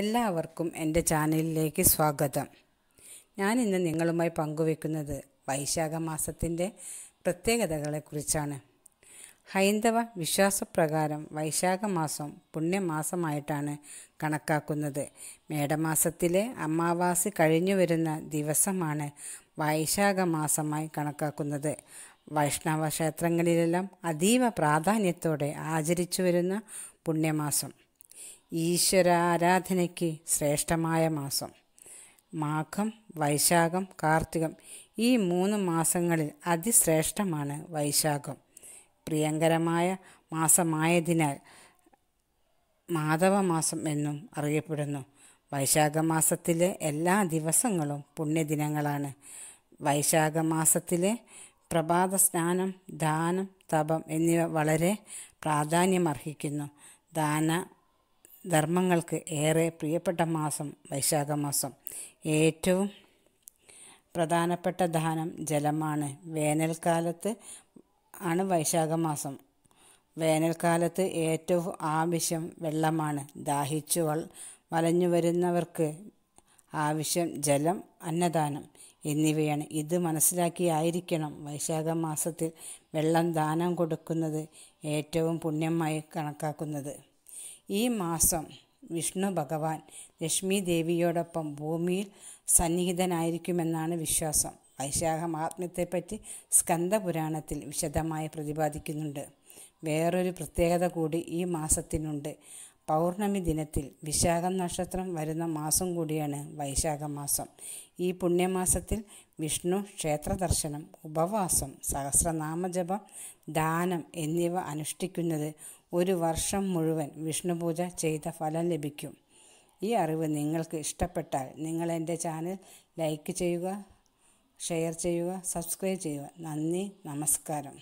എല്ലാവർക്കും എൻ്റെ ചാനലിലേക്ക് സ്വാഗതം ഞാൻ ഇന്ന് നിങ്ങളുമായി പങ്കുവെക്കുന്നത് വൈശാഖ മാസത്തിൻ്റെ പ്രത്യേകതകളെക്കുറിച്ചാണ് ഹൈന്ദവ വിശ്വാസപ്രകാരം വൈശാഖ മാസം പുണ്യമാസമായിട്ടാണ് കണക്കാക്കുന്നത് മേടമാസത്തിലെ അമാവാസി കഴിഞ്ഞു വരുന്ന ദിവസമാണ് വൈശാഖ മാസമായി കണക്കാക്കുന്നത് വൈഷ്ണവ ക്ഷേത്രങ്ങളിലെല്ലാം അതീവ പ്രാധാന്യത്തോടെ ആചരിച്ചു വരുന്ന പുണ്യമാസം ഈശ്വരാരാധനയ്ക്ക് ശ്രേഷ്ഠമായ മാസം മാഘം വൈശാഖം കാർത്തികം ഈ മൂന്ന് മാസങ്ങളിൽ അതിശ്രേഷ്ഠമാണ് വൈശാഖം പ്രിയങ്കരമായ മാസമായതിനാൽ മാധവമാസം എന്നും അറിയപ്പെടുന്നു വൈശാഖ മാസത്തിലെ എല്ലാ ദിവസങ്ങളും പുണ്യദിനങ്ങളാണ് വൈശാഖ മാസത്തിലെ പ്രഭാത സ്നാനം ദാനം തപം എന്നിവ വളരെ പ്രാധാന്യമർഹിക്കുന്നു ദാന ധർമ്മങ്ങൾക്ക് ഏറെ പ്രിയപ്പെട്ട മാസം വൈശാഖ മാസം ഏറ്റവും പ്രധാനപ്പെട്ട ദാനം ജലമാണ് വേനൽക്കാലത്ത് ആണ് വൈശാഖ മാസം വേനൽക്കാലത്ത് ഏറ്റവും ആവശ്യം വെള്ളമാണ് ദാഹിച്ചു വലഞ്ഞു വരുന്നവർക്ക് ആവശ്യം ജലം അന്നദാനം എന്നിവയാണ് ഇത് മനസ്സിലാക്കിയായിരിക്കണം വൈശാഖ മാസത്തിൽ വെള്ളം ദാനം കൊടുക്കുന്നത് ഏറ്റവും പുണ്യമായി കണക്കാക്കുന്നത് ഈ മാസം വിഷ്ണു ഭഗവാൻ ലക്ഷ്മി ദേവിയോടൊപ്പം ഭൂമിയിൽ സന്നിഹിതനായിരിക്കുമെന്നാണ് വിശ്വാസം വൈശാഖ മഹാത്മ്യത്തെപ്പറ്റി സ്കന്ദപുരാണത്തിൽ വിശദമായി പ്രതിപാദിക്കുന്നുണ്ട് വേറൊരു പ്രത്യേകത കൂടി ഈ മാസത്തിനുണ്ട് പൗർണമി ദിനത്തിൽ വിശാഖ നക്ഷത്രം വരുന്ന മാസം കൂടിയാണ് വൈശാഖ മാസം ഈ പുണ്യമാസത്തിൽ വിഷ്ണു ക്ഷേത്ര ദർശനം ഉപവാസം സഹസ്രനാമജപം ദാനം എന്നിവ അനുഷ്ഠിക്കുന്നത് ഒരു വർഷം മുഴുവൻ വിഷ്ണുപൂജ ചെയ്ത ഫലം ലഭിക്കും ഈ അറിവ് നിങ്ങൾക്ക് ഇഷ്ടപ്പെട്ടാൽ നിങ്ങൾ എൻ്റെ ചാനൽ ലൈക്ക് ചെയ്യുക ഷെയർ ചെയ്യുക സബ്സ്ക്രൈബ് ചെയ്യുക നന്ദി നമസ്കാരം